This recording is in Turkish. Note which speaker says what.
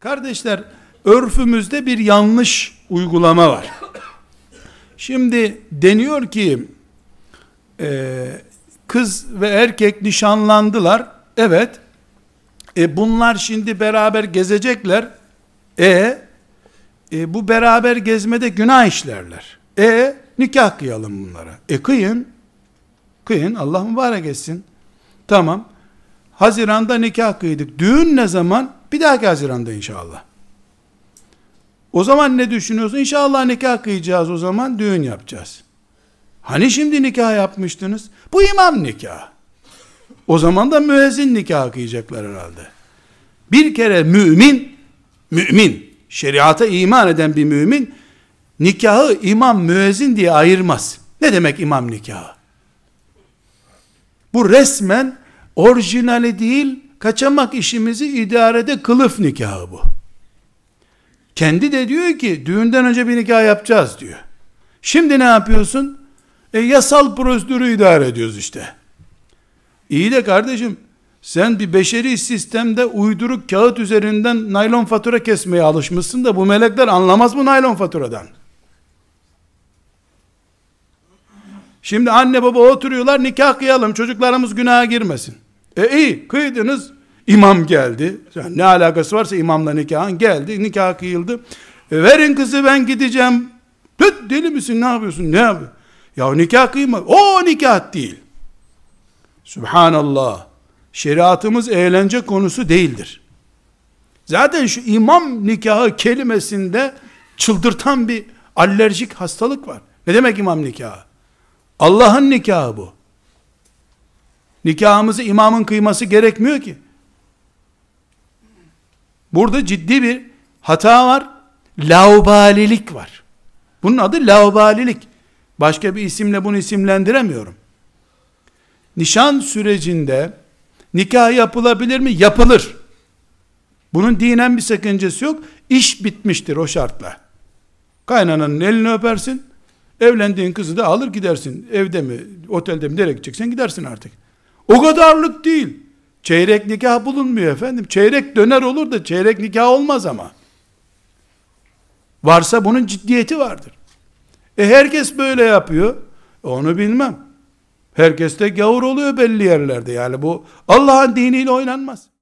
Speaker 1: Kardeşler örfümüzde bir yanlış uygulama var. Şimdi deniyor ki e, kız ve erkek nişanlandılar. Evet. E bunlar şimdi beraber gezecekler. E, e bu beraber gezmede günah işlerler. E nikah kıyalım bunlara. E kıyın. Kıyın Allah mübarek etsin. Tamam. Haziranda nikah kıydık. Düğün ne zaman? Bir dahaki Haziran'da inşallah. O zaman ne düşünüyorsun? İnşallah nikah kıyacağız o zaman düğün yapacağız. Hani şimdi nikah yapmıştınız? Bu imam nikah. O zaman da müezzin nikah kıyacaklar herhalde. Bir kere mümin, mümin, şeriata iman eden bir mümin, nikahı imam müezzin diye ayırmaz. Ne demek imam nikahı? Bu resmen orijinali değil, kaçamak işimizi idarede kılıf nikahı bu. Kendi de diyor ki düğünden önce bir nikah yapacağız diyor. Şimdi ne yapıyorsun? E yasal prosedürü idare ediyoruz işte. İyi de kardeşim sen bir beşeri sistemde uyduruk kağıt üzerinden naylon fatura kesmeye alışmışsın da bu melekler anlamaz mı naylon faturadan? Şimdi anne baba oturuyorlar nikah kıyalım çocuklarımız günaha girmesin. E iyi kıydınız imam geldi. Yani ne alakası varsa imamla nikahın geldi. Nikah kıyıldı. E, verin kızı ben gideceğim. Tüt deli misin ne yapıyorsun ne yapıyorsun? Ya nikah kıyma. O nikah değil. Subhanallah. Şeriatımız eğlence konusu değildir. Zaten şu imam nikahı kelimesinde çıldırtan bir alerjik hastalık var. Ne demek imam nikahı? Allah'ın nikahı bu. Nikahımızı imamın kıyması gerekmiyor ki. Burada ciddi bir hata var. Laubalilik var. Bunun adı laubalilik. Başka bir isimle bunu isimlendiremiyorum. Nişan sürecinde nikah yapılabilir mi? Yapılır. Bunun dinen bir sakıncası yok. İş bitmiştir o şartla. Kaynananın elini öpersin. Evlendiğin kızı da alır gidersin. Evde mi, otelde mi, nereye gideceksen gidersin artık. O kadarlık değil. Çeyrek nikah bulunmuyor efendim. Çeyrek döner olur da çeyrek nikah olmaz ama. Varsa bunun ciddiyeti vardır. E herkes böyle yapıyor. E, onu bilmem. Herkes de gavur oluyor belli yerlerde. Yani bu Allah'ın diniyle oynanmaz.